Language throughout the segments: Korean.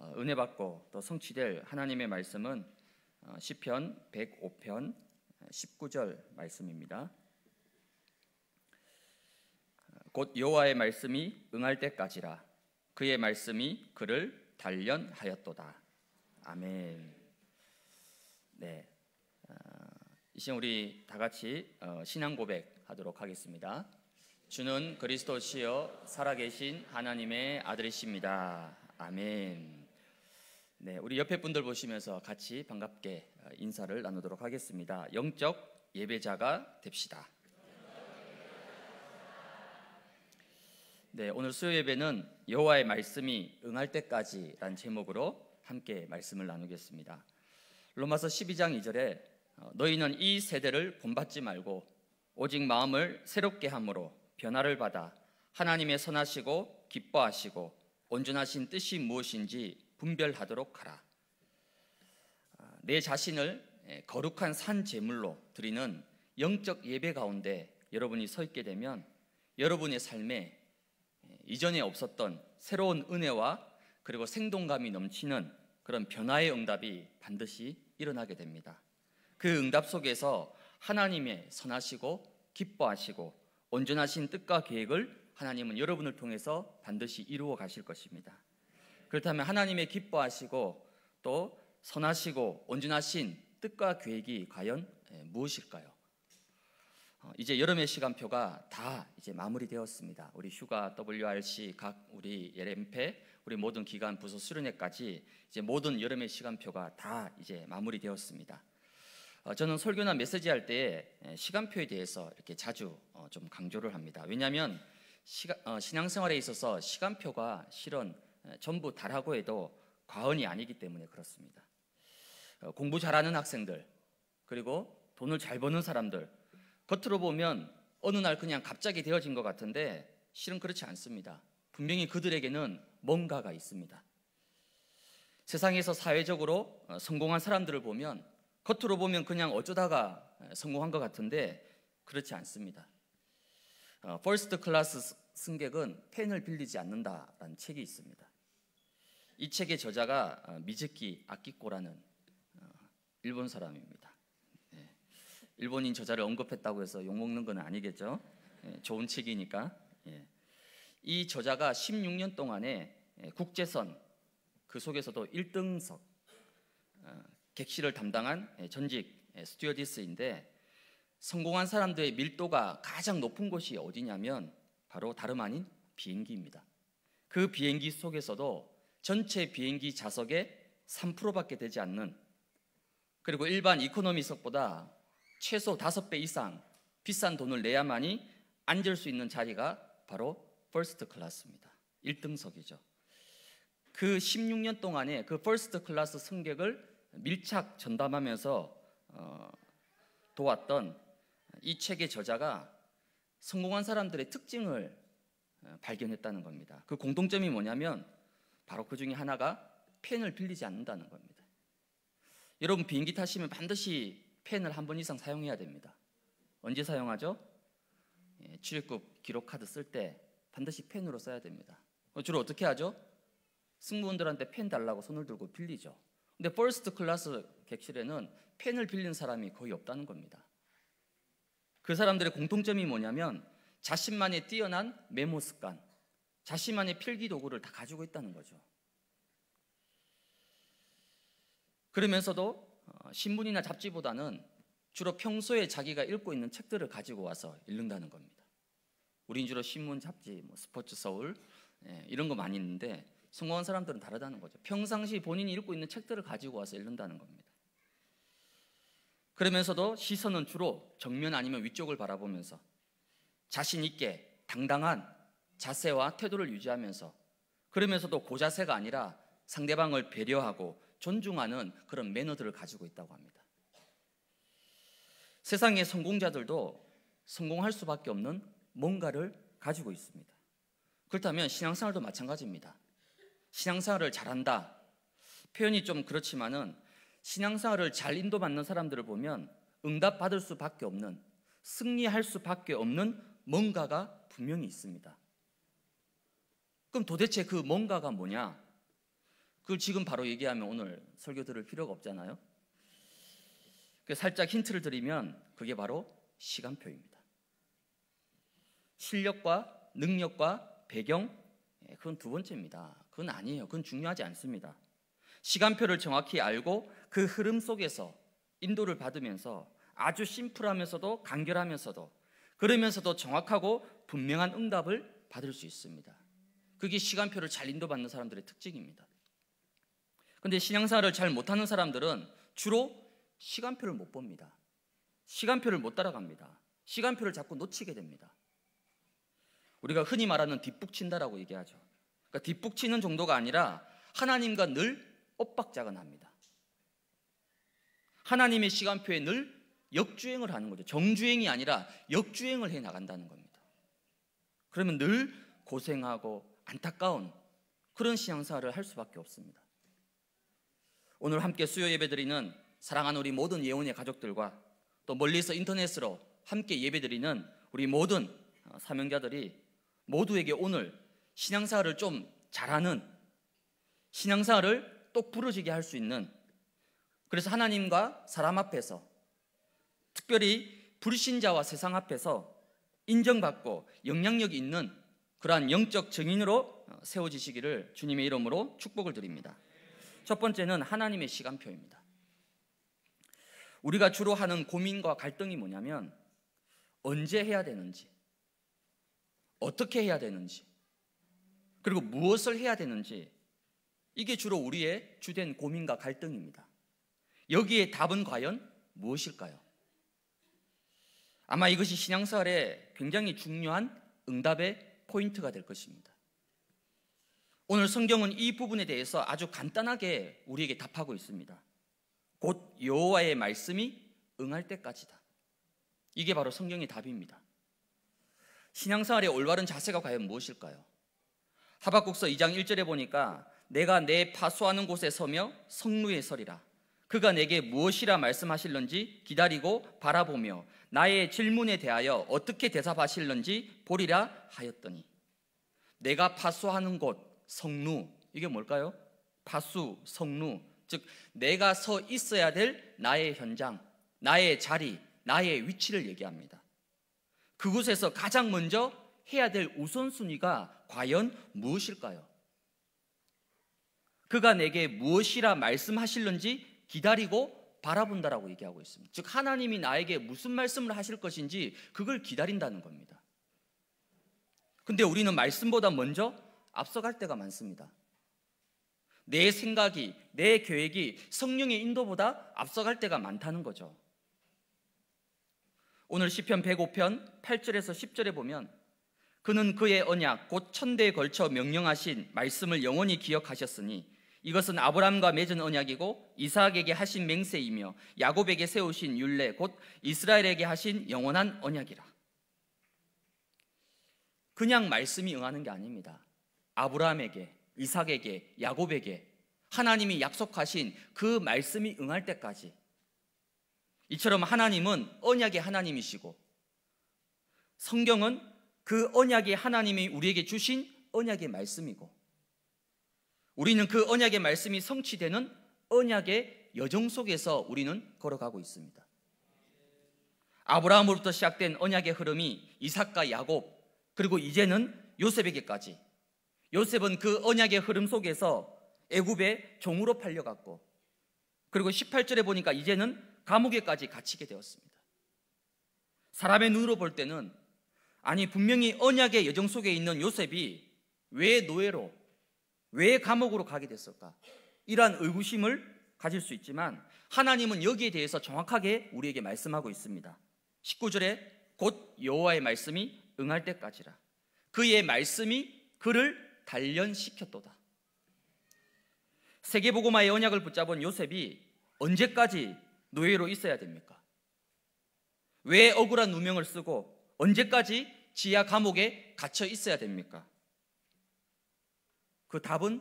어, 은혜 받고 또 성취될 하나님의 말씀은 어, 시편 105편 19절 어, 말씀입니다. 곧 여호와의 말씀이 응할 때까지라 그의 말씀이 그를 단련하였도다. 아멘. 네. 이시 우리 다 같이 신앙 고백하도록 하겠습니다. 주는 그리스도시요 살아계신 하나님의 아들이십니다. 아멘. 네, 우리 옆에 분들 보시면서 같이 반갑게 어, 인사를 나누도록 하겠습니다. 영적 예배자가 됩시다. 네, 오늘 수요 예배는 여호와의 말씀이 응할 때까지란 제목으로 함께 말씀을 나누겠습니다. 로마서 12장 2절에 어, 너희는 이 세대를 본받지 말고 오직 마음을 새롭게 함으로 변화를 받아 하나님의 선하시고 기뻐하시고 온전하신 뜻이 무엇인지 분별하도록 하라. 아, 내 자신을 예, 거룩한 산 제물로 드리는 영적 예배 가운데 여러분이 서 있게 되면 여러분의 삶에 예, 이전에 없었던 새로운 은혜와 그리고 생동감이 넘치는 그런 변화의 응답이 반드시 일어나게 됩니다. 그 응답 속에서 하나님의 선하시고 기뻐하시고 온전하신 뜻과 계획을 하나님은 여러분을 통해서 반드시 이루어 가실 것입니다. 그렇다면 하나님의 기뻐하시고 또 선하시고 온전하신 뜻과 계획이 과연 예, 무엇일까요? 어, 이제 여름의 시간표가 다 이제 마무리되었습니다. 우리 휴가, WRC, 각 우리 예렘페, 우리 모든 기관 부서 수련회까지 이제 모든 여름의 시간표가 다 이제 마무리되었습니다. 어, 저는 설교나 메시지 할때 예, 시간표에 대해서 이렇게 자주 어, 좀 강조를 합니다. 왜냐하면 신앙생활에 있어서 시간표가 실은 어, 전부 다라고 해도 과언이 아니기 때문에 그렇습니다. 어, 공부 잘하는 학생들 그리고 돈을 잘 버는 사람들 겉으로 보면 어느 날 그냥 갑자기 되어진 것 같은데 실은 그렇지 않습니다. 분명히 그들에게는 뭔가가 있습니다. 세상에서 사회적으로 어, 성공한 사람들을 보면 겉으로 보면 그냥 어쩌다가 성공한 것 같은데 그렇지 않습니다. 퍼스트 클래스 승객은 펜을 빌리지 않는다라는 책이 있습니다. 이 책의 저자가 어, 미즈키 아키코라는 어, 일본 사람입니다. 예. 일본인 저자를 언급했다고 해서 욕먹는 건 아니겠죠? 예, 좋은 책이니까. 예. 이 저자가 16년 동안에 국제선 그 속에서도 1등석 어, 객실을 담당한 전직 스튜어디스인데 성공한 사람들의 밀도가 가장 높은 곳이 어디냐면 바로 다름 아닌 비행기입니다. 그 비행기 속에서도 전체 비행기 좌석의 3%밖에 되지 않는 그리고 일반 이코노미석보다 최소 5배 이상 비싼 돈을 내야만이 앉을 수 있는 자리가 바로 퍼스트 클래스입니다. 1등석이죠. 그 16년 동안에 그 퍼스트 클래스 승객을 밀착 전담하면서 어, 도왔던 이 책의 저자가 성공한 사람들의 특징을 어, 발견했다는 겁니다. 그 공통점이 뭐냐면 바로 그 중에 하나가 펜을 빌리지 않는다는 겁니다. 여러분 비행기 타시면 반드시 펜을 한 번 이상 사용해야 됩니다. 언제 사용하죠? 예, 출입국 기록 카드 쓸 때 반드시 펜으로 써야 됩니다. 어, 주로 어떻게 하죠? 승무원들한테 펜 달라고 손을 들고 빌리죠. 근데 퍼스트 클래스 객실에는 펜을 빌린 사람이 거의 없다는 겁니다. 그 사람들의 공통점이 뭐냐면 자신만의 뛰어난 메모 습관, 자신만의 필기 도구를 다 가지고 있다는 거죠. 그러면서도 어, 신문이나 잡지보다는 주로 평소에 자기가 읽고 있는 책들을 가지고 와서 읽는다는 겁니다. 우린 주로 신문, 잡지, 뭐 스포츠 서울 예, 이런 거 많이 있는데 성공한 사람들은 다르다는 거죠. 평상시 본인이 읽고 있는 책들을 가지고 와서 읽는다는 겁니다. 그러면서도 시선은 주로 정면 아니면 위쪽을 바라보면서 자신 있게 당당한 자세와 태도를 유지하면서 그러면서도 고자세가 아니라 상대방을 배려하고 존중하는 그런 매너들을 가지고 있다고 합니다. 세상의 성공자들도 성공할 수밖에 없는 뭔가를 가지고 있습니다. 그렇다면 신앙생활도 마찬가지입니다. 신앙생활을 잘한다. 표현이 좀 그렇지만은 신앙생활을 잘 인도받는 사람들을 보면 응답받을 수밖에 없는 승리할 수밖에 없는 뭔가가 분명히 있습니다. 그럼 도대체 그 뭔가가 뭐냐? 그걸 지금 바로 얘기하면 오늘 설교 들을 필요가 없잖아요. 그 살짝 힌트를 드리면 그게 바로 시간표입니다. 실력과 능력과 배경 예, 그건 두 번째입니다. 그건 아니에요. 그건 중요하지 않습니다. 시간표를 정확히 알고 그 흐름 속에서 인도를 받으면서 아주 심플하면서도 간결하면서도 그러면서도 정확하고 분명한 응답을 받을 수 있습니다. 그게 시간표를 잘 인도받는 사람들의 특징입니다. 근데 신앙사를 잘 못하는 사람들은 주로 시간표를 못 봅니다. 시간표를 못 따라갑니다. 시간표를 자꾸 놓치게 됩니다. 우리가 흔히 말하는 뒷북친다라고 얘기하죠. 그러니까 뒷북치는 정도가 아니라 하나님과 늘 엇박자가 납니다. 하나님의 시간표에 늘 역주행을 하는 거죠. 정주행이 아니라 역주행을 해 나간다는 겁니다. 그러면 늘 고생하고 안타까운 그런 신앙사를할 수밖에 없습니다. 오늘 함께 수요 예배드리는 사랑하는 우리 모든 예원의 가족들과 또 멀리서 인터넷으로 함께 예배드리는 우리 모든 어, 사명자들이 모두에게 오늘 신앙사를 좀 잘하는 신앙사를 똑 부러지게 할 수 있는 그래서 하나님과 사람 앞에서 특별히 불신자와 세상 앞에서 인정받고 영향력 있는 그러한 영적 증인으로 어, 세워지시기를 주님의 이름으로 축복을 드립니다. 첫 번째는 하나님의 시간표입니다. 우리가 주로 하는 고민과 갈등이 뭐냐면 언제 해야 되는지, 어떻게 해야 되는지, 그리고 무엇을 해야 되는지 이게 주로 우리의 주된 고민과 갈등입니다. 여기에 답은 과연 무엇일까요? 아마 이것이 신앙생활에 굉장히 중요한 응답의 포인트가 될 것입니다. 오늘 성경은 이 부분에 대해서 아주 간단하게 우리에게 답하고 있습니다. 곧 여호와의 말씀이 응할 때까지다. 이게 바로 성경의 답입니다. 신앙생활의 올바른 자세가 과연 무엇일까요? 하박국서 2장 1절에 보니까 내가 내 파수하는 곳에 서며 성루에 서리라. 그가 내게 무엇이라 말씀하실는지 기다리고 바라보며 나의 질문에 대하여 어떻게 대답하실는지 보리라 하였더니 내가 파수하는 곳 성루 이게 뭘까요? 파수 성루 즉 내가 서 있어야 될 나의 현장, 나의 자리, 나의 위치를 얘기합니다. 그곳에서 가장 먼저 해야 될 우선순위가 과연 무엇일까요? 그가 내게 무엇이라 말씀하실는지 기다리고 바라본다라고 얘기하고 있습니다. 즉 하나님이 나에게 무슨 말씀을 하실 것인지 그걸 기다린다는 겁니다. 근데 우리는 말씀보다 먼저 앞서갈 때가 많습니다. 내 생각이, 내 계획이 성령의 인도보다 앞서갈 때가 많다는 거죠. 오늘 시편 105편 8절에서 10절에 보면 그는 그의 언약 곧 천대에 걸쳐 명령하신 말씀을 영원히 기억하셨으니 이것은 아브라함과 맺은 언약이고 이삭에게 하신 맹세이며 야곱에게 세우신 율례 곧 이스라엘에게 하신 영원한 언약이라. 그냥 말씀이 응하는 게 아닙니다. 아브라함에게, 이삭에게, 야곱에게 하나님이 약속하신 그 말씀이 응할 때까지 이처럼 하나님은 언약의 하나님이시고 성경은 그 언약의 하나님이 우리에게 주신 언약의 말씀이고 우리는 그 언약의 말씀이 성취되는 언약의 여정 속에서 우리는 걸어가고 있습니다. 아브라함으로부터 시작된 언약의 흐름이 이삭과 야곱 그리고 이제는 요셉에게까지 요셉은 그 언약의 흐름 속에서 애굽의 종으로 팔려갔고 그리고 18절에 보니까 이제는 감옥에까지 갇히게 되었습니다. 사람의 눈으로 볼 때는 아니 분명히 언약의 여정 속에 있는 요셉이 왜 노예로 왜 감옥으로 가게 됐을까? 이러한 의구심을 가질 수 있지만 하나님은 여기에 대해서 정확하게 우리에게 말씀하고 있습니다. 19절에 곧 여호와의 말씀이 응할 때까지라 그의 말씀이 그를 단련시켰도다. 세계보고마의 언약을 붙잡은 요셉이 언제까지 노예로 있어야 됩니까? 왜 억울한 누명을 쓰고 언제까지 지하 감옥에 갇혀 있어야 됩니까? 그 답은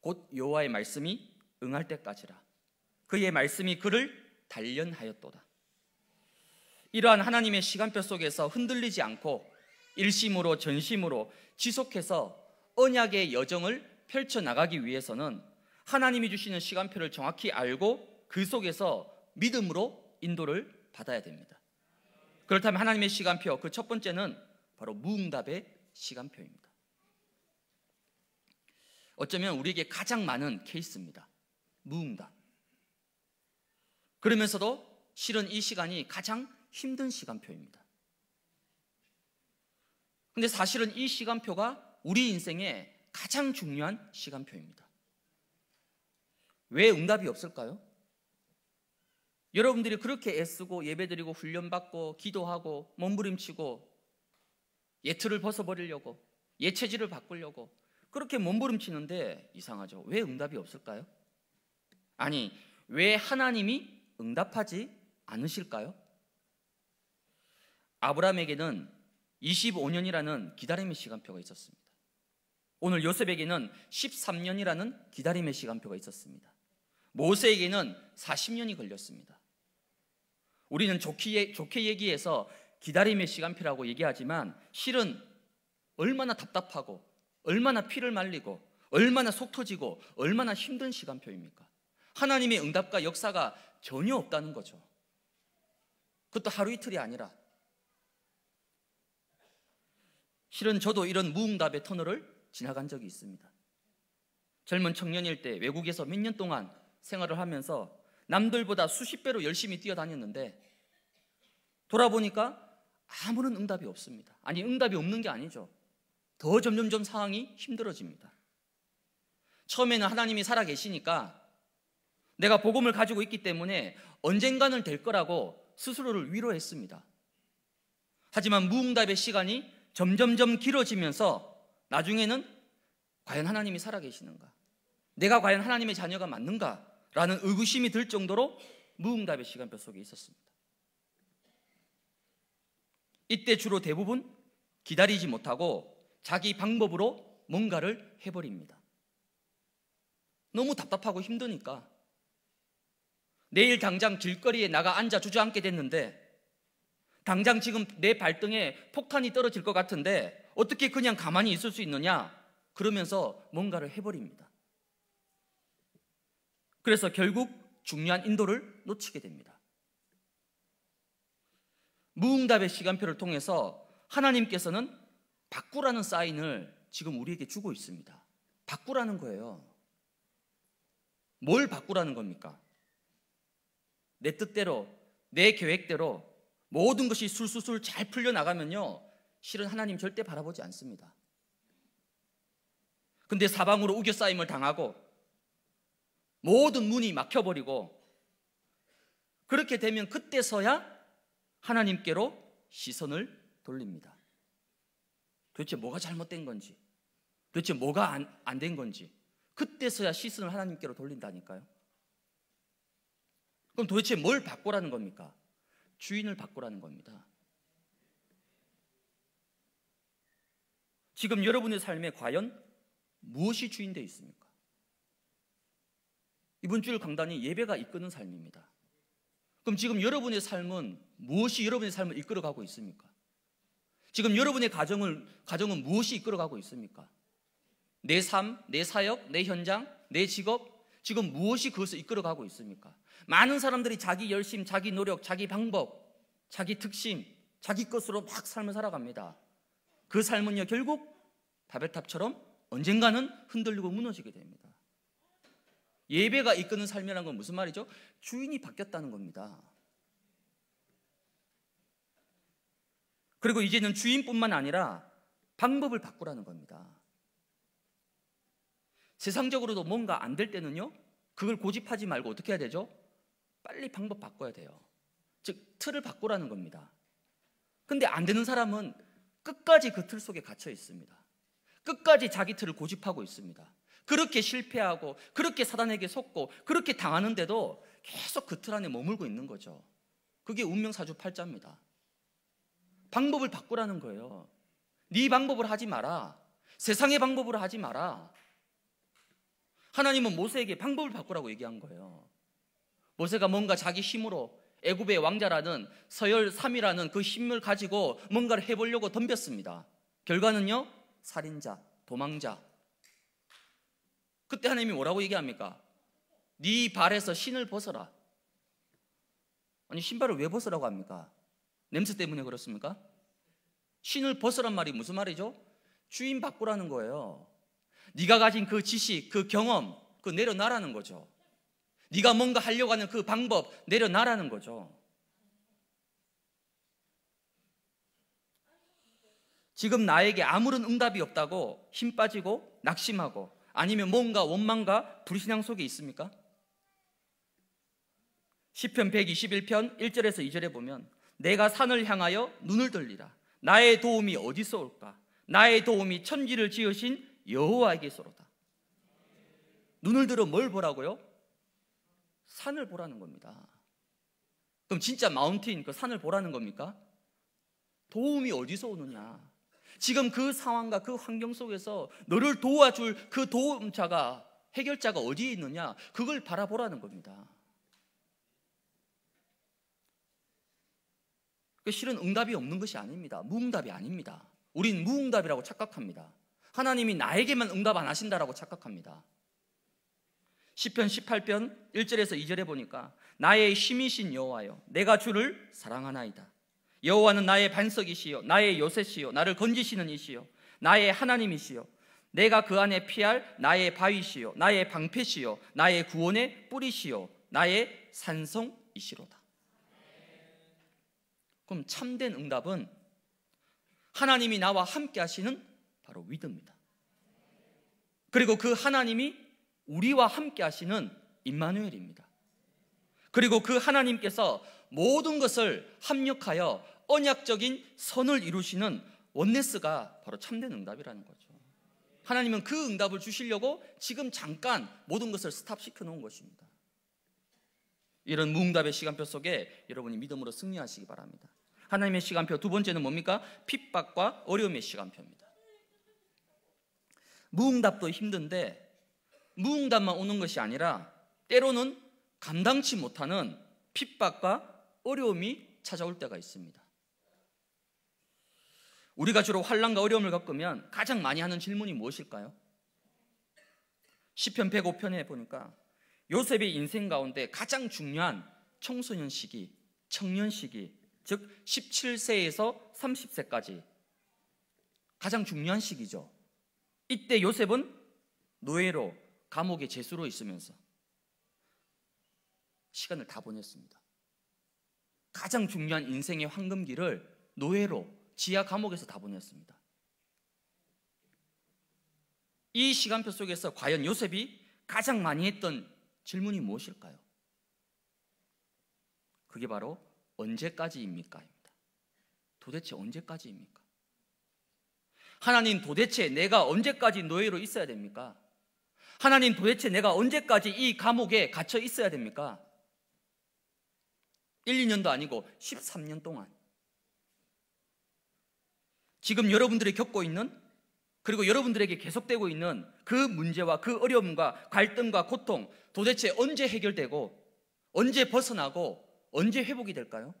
곧 여호와의 말씀이 응할 때까지라. 그의 말씀이 그를 단련하였도다. 이러한 하나님의 시간표 속에서 흔들리지 않고 일심으로 전심으로 지속해서 언약의 여정을 펼쳐 나가기 위해서는 하나님이 주시는 시간표를 정확히 알고 그 속에서 믿음으로 인도를 받아야 됩니다. 그렇다면 하나님의 시간표 그 첫 번째는 바로 무응답의 시간표입니다. 어쩌면 우리에게 가장 많은 케이스입니다. 무응답. 그러면서도 실은 이 시간이 가장 힘든 시간표입니다. 근데 사실은 이 시간표가 우리 인생의 가장 중요한 시간표입니다. 왜 응답이 없을까요? 여러분들이 그렇게 애쓰고 예배드리고 훈련받고 기도하고 몸부림치고 예틀을 벗어버리려고 예체질을 바꾸려고 그렇게 몸부림치는데 이상하죠. 왜 응답이 없을까요? 아니, 왜 하나님이 응답하지 않으실까요? 아브라함에게는 25년이라는 기다림의 시간표가 있었습니다. 오늘 요셉에게는 13년이라는 기다림의 시간표가 있었습니다. 모세에게는 40년이 걸렸습니다. 우리는 좋게, 좋게 얘기해서 기다림의 시간표라고 얘기하지만 실은 얼마나 답답하고 얼마나 피를 말리고 얼마나 속 터지고 얼마나 힘든 시간표입니까? 하나님의 응답과 역사가 전혀 없다는 거죠. 그것도 하루 이틀이 아니라 실은 저도 이런 무응답의 터널을 지나간 적이 있습니다. 젊은 청년일 때 외국에서 몇 년 동안 생활을 하면서 남들보다 수십 배로 열심히 뛰어다녔는데 돌아보니까 아무런 응답이 없습니다. 아니 응답이 없는 게 아니죠. 더 점점점 상황이 힘들어집니다. 처음에는 하나님이 살아계시니까 내가 복음을 가지고 있기 때문에 언젠가는 될 거라고 스스로를 위로했습니다. 하지만 무응답의 시간이 점점점 길어지면서 나중에는 과연 하나님이 살아계시는가? 내가 과연 하나님의 자녀가 맞는가? 라는 의구심이 들 정도로 무응답의 시간표 속에 있었습니다. 이때 주로 대부분 기다리지 못하고 자기 방법으로 뭔가를 해버립니다. 너무 답답하고 힘드니까 내일 당장 길거리에 나가 앉아 주저앉게 됐는데 당장 지금 내 발등에 폭탄이 떨어질 것 같은데 어떻게 그냥 가만히 있을 수 있느냐? 그러면서 뭔가를 해버립니다. 그래서 결국 중요한 인도를 놓치게 됩니다. 무응답의 시간표를 통해서 하나님께서는 바꾸라는 사인을 지금 우리에게 주고 있습니다. 바꾸라는 거예요. 뭘 바꾸라는 겁니까? 내 뜻대로, 내 계획대로 모든 것이 술술술 잘 풀려나가면요. 실은 하나님 절대 바라보지 않습니다. 근데 사방으로 우겨싸임을 당하고 모든 문이 막혀버리고 그렇게 되면 그때서야 하나님께로 시선을 돌립니다. 도대체 뭐가 잘못된 건지, 도대체 뭐가 안, 안 된 건지, 그때서야 시선을 하나님께로 돌린다니까요. 그럼 도대체 뭘 바꾸라는 겁니까? 주인을 바꾸라는 겁니다. 지금 여러분의 삶에 과연 무엇이 주인되어 있습니까? 이번 주일 강단이 예배가 이끄는 삶입니다. 그럼 지금 여러분의 삶은 무엇이 여러분의 삶을 이끌어가고 있습니까? 지금 여러분의 가정을, 가정은 무엇이 이끌어가고 있습니까? 내 삶, 내 사역, 내 현장, 내 직업, 지금 무엇이 그것을 이끌어가고 있습니까? 많은 사람들이 자기 열심, 자기 노력, 자기 방법, 자기 특심, 자기 것으로 막 삶을 살아갑니다. 그 삶은요, 결국 바벨탑처럼 언젠가는 흔들리고 무너지게 됩니다. 예배가 이끄는 삶이라는 건 무슨 말이죠? 주인이 바뀌었다는 겁니다. 그리고 이제는 주인뿐만 아니라 방법을 바꾸라는 겁니다. 세상적으로도 뭔가 안 될 때는요, 그걸 고집하지 말고 어떻게 해야 되죠? 빨리 방법 바꿔야 돼요. 즉, 틀을 바꾸라는 겁니다. 근데 안 되는 사람은 끝까지 그 틀 속에 갇혀 있습니다. 끝까지 자기 틀을 고집하고 있습니다. 그렇게 실패하고, 그렇게 사단에게 속고, 그렇게 당하는데도 계속 그 틀 안에 머물고 있는 거죠. 그게 운명사주 팔자입니다. 방법을 바꾸라는 거예요. 네 방법을 하지 마라. 세상의 방법으로 하지 마라. 하나님은 모세에게 방법을 바꾸라고 얘기한 거예요. 모세가 뭔가 자기 힘으로 애굽의 왕자라는 서열 3이라는 그 힘을 가지고 뭔가를 해보려고 덤볐습니다. 결과는요, 살인자, 도망자. 그때 하나님이 뭐라고 얘기합니까? 네 발에서 신을 벗어라. 아니 신발을 왜 벗으라고 합니까? 냄새 때문에 그렇습니까? 신을 벗으란 말이 무슨 말이죠? 주인 바꾸라는 거예요. 네가 가진 그 지식, 그 경험, 그 내려놔라는 거죠. 네가 뭔가 하려고 하는 그 방법 내려놔라는 거죠. 지금 나에게 아무런 응답이 없다고 힘 빠지고 낙심하고 아니면 뭔가 원망과 불신앙 속에 있습니까? 시편 121편 1절에서 2절에 보면 내가 산을 향하여 눈을 들리라. 나의 도움이 어디서 올까? 나의 도움이 천지를 지으신 여호와에게서로다. 눈을 들어 뭘 보라고요? 산을 보라는 겁니다. 그럼 진짜 마운틴 그 산을 보라는 겁니까? 도움이 어디서 오느냐? 지금 그 상황과 그 환경 속에서 너를 도와줄 그 도움자가 해결자가 어디에 있느냐? 그걸 바라보라는 겁니다. 그 실은 응답이 없는 것이 아닙니다. 무응답이 아닙니다. 우린 무응답이라고 착각합니다. 하나님이 나에게만 응답 안 하신다라고 착각합니다. 10편 18편 1절에서 2절에 보니까 나의 힘이신 여호와여 내가 주를 사랑하나이다. 여호와는 나의 반석이시요 나의 요새시요 나를 건지시는 이시요 나의 하나님이시요 내가 그 안에 피할 나의 바위시요 나의 방패시요 나의 구원의 뿌리시요 나의 산성이시로다. 그럼 참된 응답은 하나님이 나와 함께 하시는 바로 위드입니다 그리고 그 하나님이 우리와 함께 하시는 임마누엘입니다. 그리고 그 하나님께서 모든 것을 합력하여 언약적인 선을 이루시는 원네스가 바로 참된 응답이라는 거죠. 하나님은 그 응답을 주시려고 지금 잠깐 모든 것을 스탑시켜 놓은 것입니다. 이런 무응답의 시간표 속에 여러분이 믿음으로 승리하시기 바랍니다. 하나님의 시간표. 두 번째는 뭡니까? 핍박과 어려움의 시간표입니다. 무응답도 힘든데 무응답만 오는 것이 아니라 때로는 감당치 못하는 핍박과 어려움이 찾아올 때가 있습니다. 우리가 주로 환란과 어려움을 겪으면 가장 많이 하는 질문이 무엇일까요? 시편 105편에 보니까 요셉의 인생 가운데 가장 중요한 청소년 시기, 청년 시기, 즉 17세에서 30세까지 가장 중요한 시기죠. 이때 요셉은 노예로 감옥에 제수로 있으면서 시간을 다 보냈습니다. 가장 중요한 인생의 황금기를 노예로 지하 감옥에서 다 보냈습니다. 이 시간표 속에서 과연 요셉이 가장 많이 했던 질문이 무엇일까요? 그게 바로 언제까지입니까? 입니다. 도대체 언제까지입니까? 하나님 도대체 내가 언제까지 노예로 있어야 됩니까? 하나님 도대체 내가 언제까지 이 감옥에 갇혀 있어야 됩니까? 1, 2년도 아니고 13년 동안. 지금 여러분들이 겪고 있는 그리고 여러분들에게 계속되고 있는 그 문제와 그 어려움과 갈등과 고통 도대체 언제 해결되고 언제 벗어나고 언제 회복이 될까요?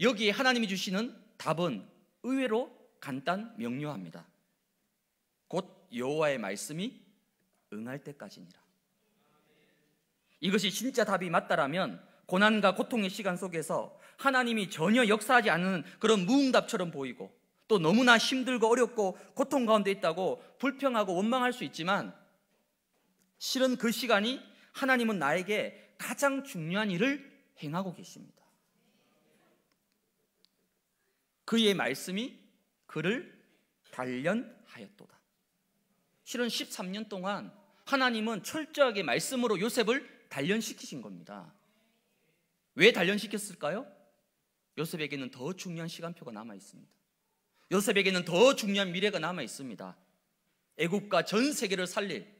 여기에 하나님이 주시는 답은 의외로 간단 명료합니다. 곧 여호와의 말씀이 응할 때까지니라. 이것이 진짜 답이 맞다라면 고난과 고통의 시간 속에서 하나님이 전혀 역사하지 않는 그런 무응답처럼 보이고 또 너무나 힘들고 어렵고 고통 가운데 있다고 불평하고 원망할 수 있지만 실은 그 시간이 하나님은 나에게 가장 중요한 일을 행하고 계십니다. 그의 말씀이 그를 단련하였도다. 실은 13년 동안 하나님은 철저하게 말씀으로 요셉을 단련시키신 겁니다. 왜 단련시켰을까요? 요셉에게는 더 중요한 시간표가 남아 있습니다. 요셉에게는 더 중요한 미래가 남아 있습니다. 애굽과 전 세계를 살릴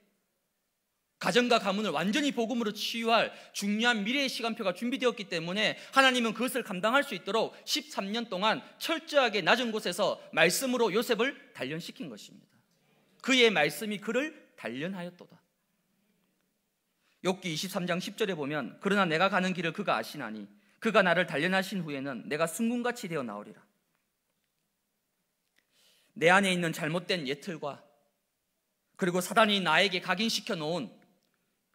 가정과 가문을 완전히 복음으로 치유할 중요한 미래의 시간표가 준비되었기 때문에 하나님은 그것을 감당할 수 있도록 13년 동안 철저하게 낮은 곳에서 말씀으로 요셉을 단련시킨 것입니다. 그의 말씀이 그를 단련하였도다. 욕기 23장 10절에 보면 그러나 내가 가는 길을 그가 아시나니 그가 나를 단련하신 후에는 내가 순군같이 되어 나오리라. 내 안에 있는 잘못된 예틀과 그리고 사단이 나에게 각인시켜 놓은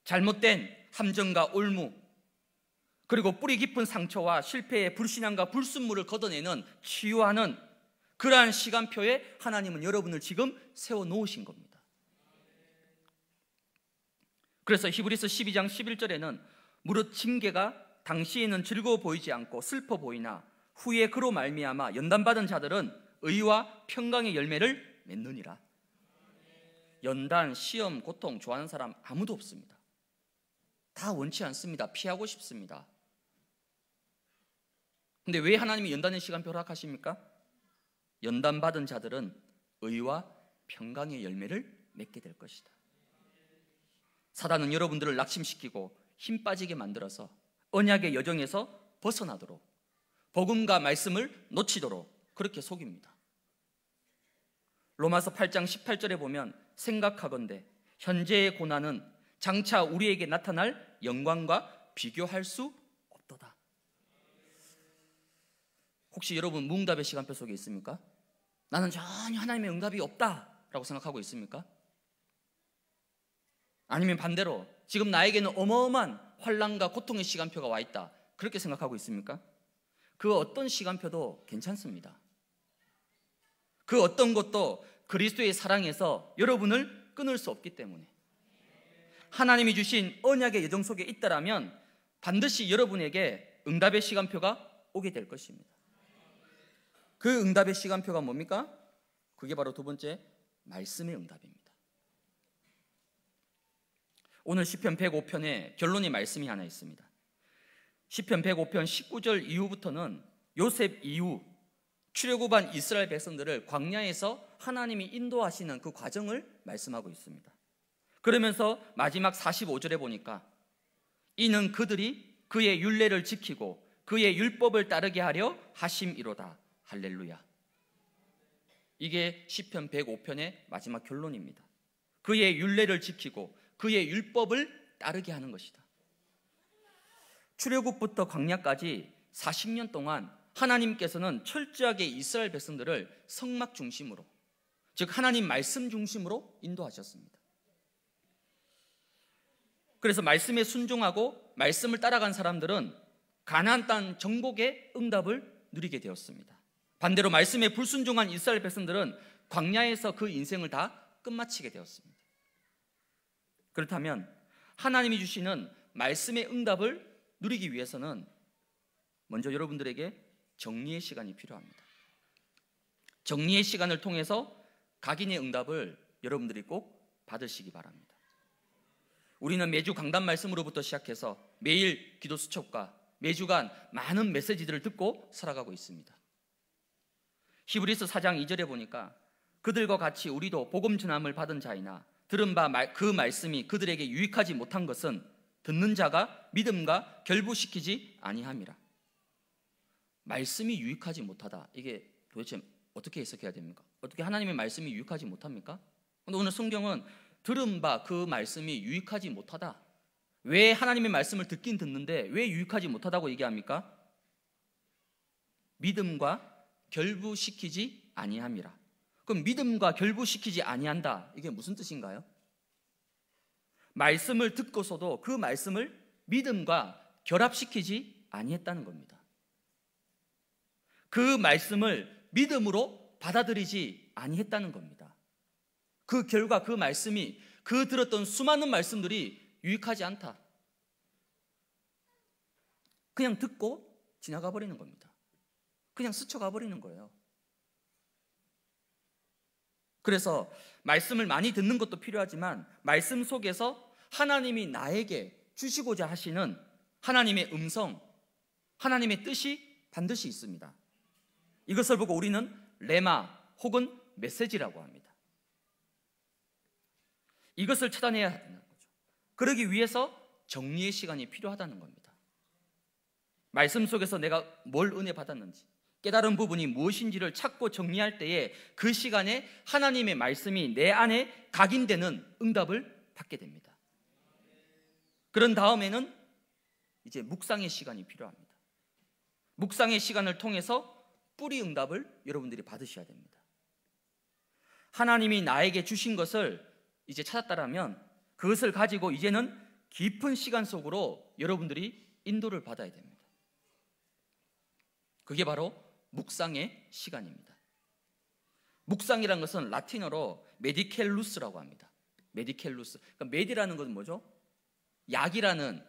잘못된 함정과 올무 그리고 뿌리 깊은 상처와 실패의 불신앙과 불순물을 걷어내는 치유하는 그러한 시간표에 하나님은 여러분을 지금 세워 놓으신 겁니다. 그래서 히브리서 12장 11절에는 무릇 징계가 당시에는 즐거워 보이지 않고 슬퍼 보이나 후에 그로 말미암아 연단받은 자들은 의와 평강의 열매를 맺느니라. 연단, 시험, 고통 좋아하는 사람 아무도 없습니다. 다 원치 않습니다. 피하고 싶습니다. 근데 왜 하나님이 연단의 시간표를 하십니까 연단 받은 자들은 의와 평강의 열매를 맺게 될 것이다. 사단은 여러분들을 낙심시키고 힘 빠지게 만들어서 언약의 여정에서 벗어나도록 복음과 말씀을 놓치도록 그렇게 속입니다. 로마서 8장 18절에 보면 생각하건대 현재의 고난은 장차 우리에게 나타날 영광과 비교할 수 없도다. 혹시 여러분 무응답의 시간표 속에 있습니까? 나는 전혀 하나님의 응답이 없다라고 생각하고 있습니까? 아니면 반대로 지금 나에게는 어마어마한 환란과 고통의 시간표가 와 있다. 그렇게 생각하고 있습니까? 그 어떤 시간표도 괜찮습니다. 그 어떤 것도 그리스도의 사랑에서 여러분을 끊을 수 없기 때문에 하나님이 주신 언약의 예정 속에 있다라면 반드시 여러분에게 응답의 시간표가 오게 될 것입니다. 그 응답의 시간표가 뭡니까? 그게 바로 두 번째 말씀의 응답입니다. 오늘 시편 1 0 5편에결론이 말씀이 하나 있습니다. 시편 105편 19절 이후부터는 요셉 이후 출애굽한 이스라엘 백성들을 광야에서 하나님이 인도하시는 그 과정을 말씀하고 있습니다. 그러면서 마지막 45절에 보니까 이는 그들이 그의 윤례를 지키고 그의 율법을 따르게 하려 하심이로다. 할렐루야. 이게 시편 105편의 마지막 결론입니다. 그의 율례를 지키고 그의 율법을 따르게 하는 것이다. 출애굽부터 광야까지 40년 동안 하나님께서는 철저하게 이스라엘 백성들을 성막 중심으로 즉 하나님 말씀 중심으로 인도하셨습니다. 그래서 말씀에 순종하고 말씀을 따라간 사람들은 가나안 땅 정복의 응답을 누리게 되었습니다. 반대로 말씀에 불순종한 이스라엘 백성들은 광야에서 그 인생을 다 끝마치게 되었습니다. 그렇다면 하나님이 주시는 말씀의 응답을 누리기 위해서는 먼저 여러분들에게 정리의 시간이 필요합니다. 정리의 시간을 통해서 각인의 응답을 여러분들이 꼭 받으시기 바랍니다. 우리는 매주 강단 말씀으로부터 시작해서 매일 기도 수첩과 매주간 많은 메시지들을 듣고 살아가고 있습니다. 히브리스 4장 2절에 보니까 그들과 같이 우리도 복음 전함을 받은 자이나 들은 바그 말씀이 그들에게 유익하지 못한 것은 듣는 자가 믿음과 결부시키지 아니함이라. 말씀이 유익하지 못하다. 이게 도대체 어떻게 해석해야 됩니까? 어떻게 하나님의 말씀이 유익하지 못합니까? 근데 오늘 성경은 들은 바그 말씀이 유익하지 못하다. 왜 하나님의 말씀을 듣긴 듣는데 왜 유익하지 못하다고 얘기합니까? 믿음과 결부시키지 아니함이라. 그럼 믿음과 결부시키지 아니한다. 이게 무슨 뜻인가요? 말씀을 듣고서도 그 말씀을 믿음과 결합시키지 아니했다는 겁니다. 그 말씀을 믿음으로 받아들이지 아니했다는 겁니다. 그 결과 그 말씀이 그 들었던 수많은 말씀들이 유익하지 않다. 그냥 듣고 지나가 버리는 겁니다. 그냥 스쳐가 버리는 거예요. 그래서 말씀을 많이 듣는 것도 필요하지만 말씀 속에서 하나님이 나에게 주시고자 하시는 하나님의 음성, 하나님의 뜻이 반드시 있습니다. 이것을 보고 우리는 레마 혹은 메시지라고 합니다. 이것을 차단해야 한다는 거죠. 그러기 위해서 정리의 시간이 필요하다는 겁니다. 말씀 속에서 내가 뭘 은혜 받았는지, 깨달은 부분이 무엇인지를 찾고 정리할 때에 그 시간에 하나님의 말씀이 내 안에 각인되는 응답을 받게 됩니다. 그런 다음에는 이제 묵상의 시간이 필요합니다. 묵상의 시간을 통해서 뿌리 응답을 여러분들이 받으셔야 됩니다. 하나님이 나에게 주신 것을 이제 찾았다라면 그것을 가지고 이제는 깊은 시간 속으로 여러분들이 인도를 받아야 됩니다. 그게 바로 묵상의 시간입니다. 묵상이란 것은 라틴어로 메디켈루스라고 합니다. 메디켈루스. 그러니까 메디라는 것은 뭐죠? 약이라는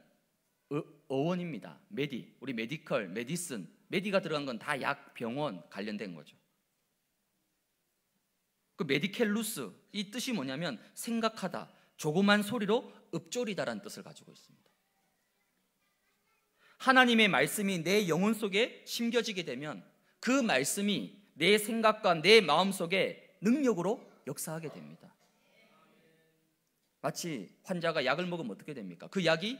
어, 원입니다 메디. 우리 메디컬, 메디슨. 메디가 들어간 건 다 약, 병원 관련된 거죠. 그 메디켈루스 이 뜻이 뭐냐면 생각하다 조그만 소리로 읊조리다라는 뜻을 가지고 있습니다. 하나님의 말씀이 내 영혼 속에 심겨지게 되면 그 말씀이 내 생각과 내 마음 속에 능력으로 역사하게 됩니다. 마치 환자가 약을 먹으면 어떻게 됩니까? 그 약이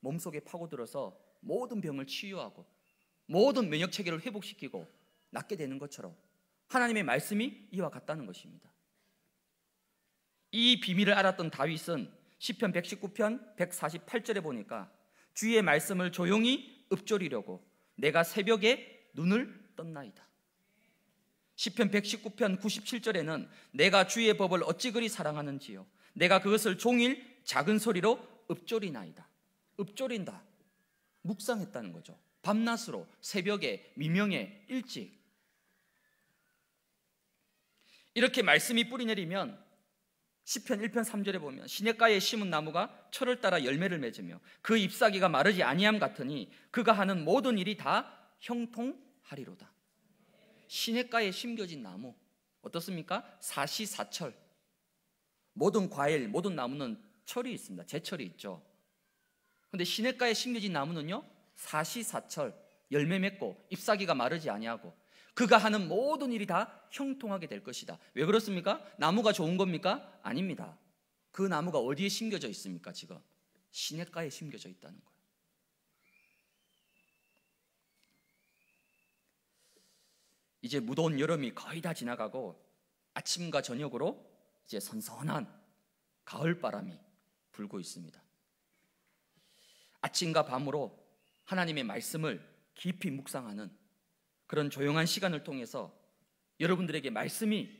몸속에 파고들어서 모든 병을 치유하고 모든 면역 체계를 회복시키고 낫게 되는 것처럼 하나님의 말씀이 이와 같다는 것입니다. 이 비밀을 알았던 다윗은 시편 119편 148절에 보니까 주의 말씀을 조용히 읊조리려고 내가 새벽에 눈을 떴나이다. 시편 119편 97절에는 내가 주의 법을 어찌 그리 사랑하는지요 내가 그것을 종일 작은 소리로 읊조리나이다. 읊조린다. 묵상했다는 거죠. 밤낮으로 새벽에 미명에 일찍 이렇게 말씀이 뿌리 내리면 시편 1편 3절에 보면 시냇가에 심은 나무가 철을 따라 열매를 맺으며 그 잎사귀가 마르지 아니함 같으니 그가 하는 모든 일이 다 형통하리로다. 시냇가에 심겨진 나무 어떻습니까? 사시사철 모든 과일, 모든 나무는 철이 있습니다. 제철이 있죠. 근데 시냇가에 심겨진 나무는요. 사시사철 열매 맺고 잎사귀가 마르지 아니하고 그가 하는 모든 일이 다 형통하게 될 것이다. 왜 그렇습니까? 나무가 좋은 겁니까? 아닙니다. 그 나무가 어디에 심겨져 있습니까? 지금 시냇가에 심겨져 있다는 거예요. 이제 무더운 여름이 거의 다 지나가고 아침과 저녁으로 이제 선선한 가을 바람이 불고 있습니다. 아침과 밤으로 하나님의 말씀을 깊이 묵상하는 그런 조용한 시간을 통해서 여러분들에게 말씀이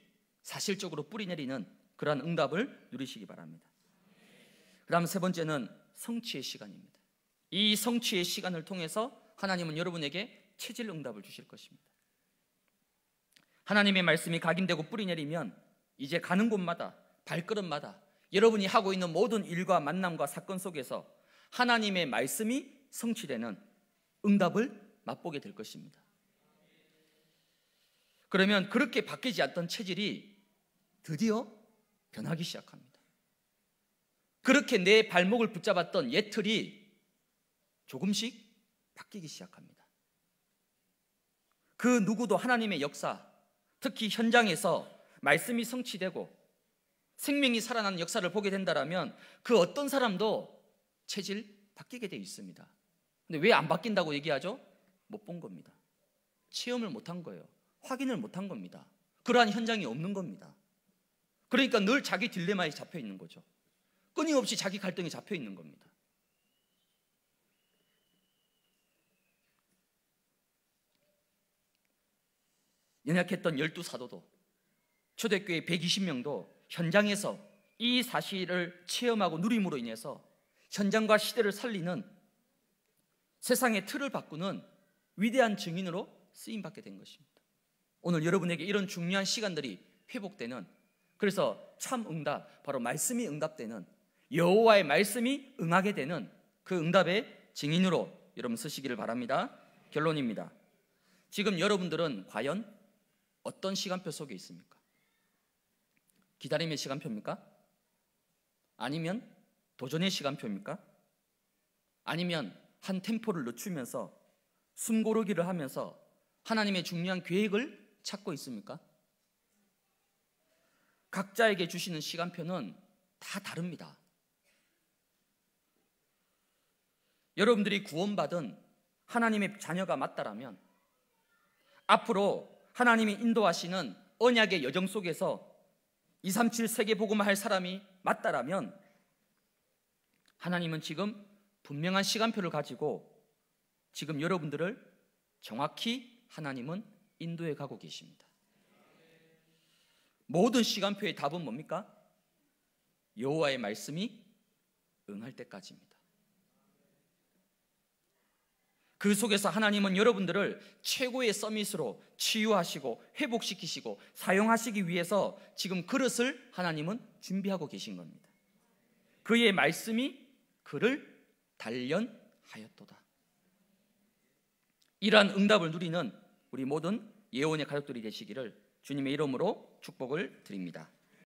사실적으로 뿌리 내리는 그러한 응답을 누리시기 바랍니다. 그다음 세 번째는 성취의 시간입니다. 이 성취의 시간을 통해서 하나님은 여러분에게 체질 응답을 주실 것입니다. 하나님의 말씀이 각인되고 뿌리 내리면 이제 가는 곳마다 발걸음마다 여러분이 하고 있는 모든 일과 만남과 사건 속에서 하나님의 말씀이 성취되는 응답을 맛보게 될 것입니다. 그러면 그렇게 바뀌지 않던 체질이 드디어 변하기 시작합니다. 그렇게 내 발목을 붙잡았던 옛 틀이 조금씩 바뀌기 시작합니다. 그 누구도 하나님의 역사, 특히 현장에서 말씀이 성취되고 생명이 살아나는 역사를 보게 된다면그 어떤 사람도 체질 바뀌게 되어 있습니다. 근데 왜 안 바뀐다고 얘기하죠? 못 본 겁니다. 체험을 못한 거예요. 확인을 못한 겁니다. 그러한 현장이 없는 겁니다. 그러니까 늘 자기 딜레마에 잡혀 있는 거죠. 끊임없이 자기 갈등에 잡혀 있는 겁니다. 연약했던 열두 사도도 초대교회 120명도 현장에서 이 사실을 체험하고 누림으로 인해서 현장과 시대를 살리는 세상의 틀을 바꾸는 위대한 증인으로 쓰임 받게 된 것입니다. 오늘 여러분에게 이런 중요한 시간들이 회복되는 그래서 참 응답 바로 말씀이 응답되는 여호와의 말씀이 응하게 되는 그 응답의 증인으로 여러분 쓰시기를 바랍니다. 결론입니다. 지금 여러분들은 과연 어떤 시간표 속에 있습니까? 기다림의 시간표입니까? 아니면 도전의 시간표입니까? 아니면 한 템포를 늦추면서 숨 고르기를 하면서 하나님의 중요한 계획을 찾고 있습니까? 각자에게 주시는 시간표는 다 다릅니다. 여러분들이 구원받은 하나님의 자녀가 맞다라면 앞으로 하나님이 인도하시는 언약의 여정 속에서 237 세계복음화 할 사람이 맞다라면 하나님은 지금 분명한 시간표를 가지고 지금 여러분들을 정확히 하나님은 인도에 가고 계십니다. 모든 시간표의 답은 뭡니까? 여호와의 말씀이 응할 때까지입니다. 그 속에서 하나님은 여러분들을 최고의 서밋으로 치유하시고 회복시키시고 사용하시기 위해서 지금 그릇을 하나님은 준비하고 계신 겁니다. 그의 말씀이 그를 단련하였도다. 이러한 응답을 누리는 우리 모든 예언의 가족들이 되시기를 주님의 이름으로 축복을 드립니다.